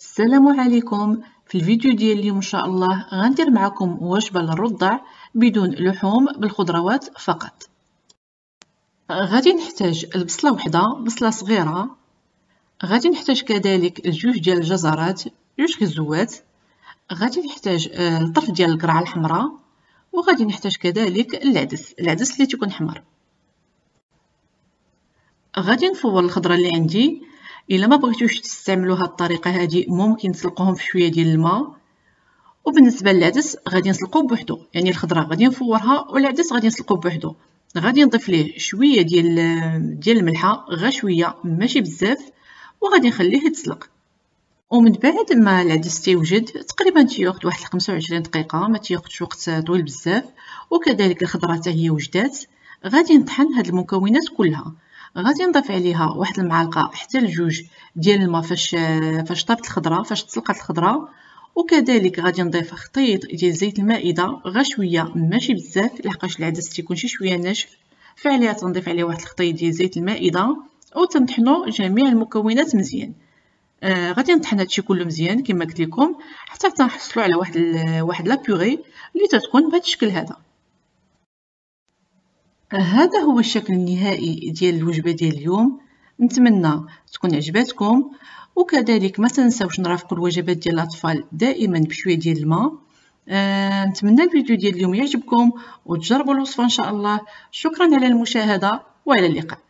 السلام عليكم في الفيديو ديال اليوم ان شاء الله غندير معكم وجبه للرضع بدون لحوم بالخضروات فقط غادي نحتاج البصله وحده بصله صغيره غادي نحتاج كذلك جوج ديال الجزرات جوج كزوات غادي نحتاج آه، الطرف ديال القرعه الحمراء وغادي نحتاج كذلك العدس العدس اللي تيكون حمر غادي نفور الخضره اللي عندي الا ما بغيتوش تستعملوا هاد الطريقه هادي ممكن تسلقوهم في شويه ديال الماء وبالنسبه للعدس غادي نسلقوه بوحدو يعني الخضره غادي نفورها والعدس غادي نسلقوه بوحدو غادي نضيف ليه شويه ديال ديال الملحه غير شويه ماشي بزاف وغادي نخليه يتسلق ومن بعد ما العدس تيوجد تقريبا تياخذ واحد 25 دقيقه ما تياخذش وقت طويل بزاف وكذلك الخضره حتى هي وجدات غادي نطحن هاد المكونات كلها غادي نضيف عليها واحد المعلقه حتى لجوج ديال الماء فاش فاش طابت الخضره فاش تسلقت الخضره وكذلك غادي نضيف خطيط ديال زيت المائده غير شويه ماشي بزاف لحقاش العدس تيكون شي شويه ناشف فعليا تنضيف عليه واحد الخطيط ديال زيت المائده وتنطحنوا جميع المكونات مزيان آه غادي نطحن هادشي كله مزيان كما قلت لكم حتى تنحصلوا على واحد واحد لا بيغي اللي تتكون بهذا الشكل هذا هذا هو الشكل النهائي ديال الوجبة ديال اليوم نتمنى تكون عجبتكم وكذلك ما تنساوش نرافقوا الوجبات ديال الاطفال دائما بشويه ديال الماء آه، نتمنى الفيديو ديال اليوم يعجبكم وتجربوا الوصفه ان شاء الله شكرا على المشاهده والى اللقاء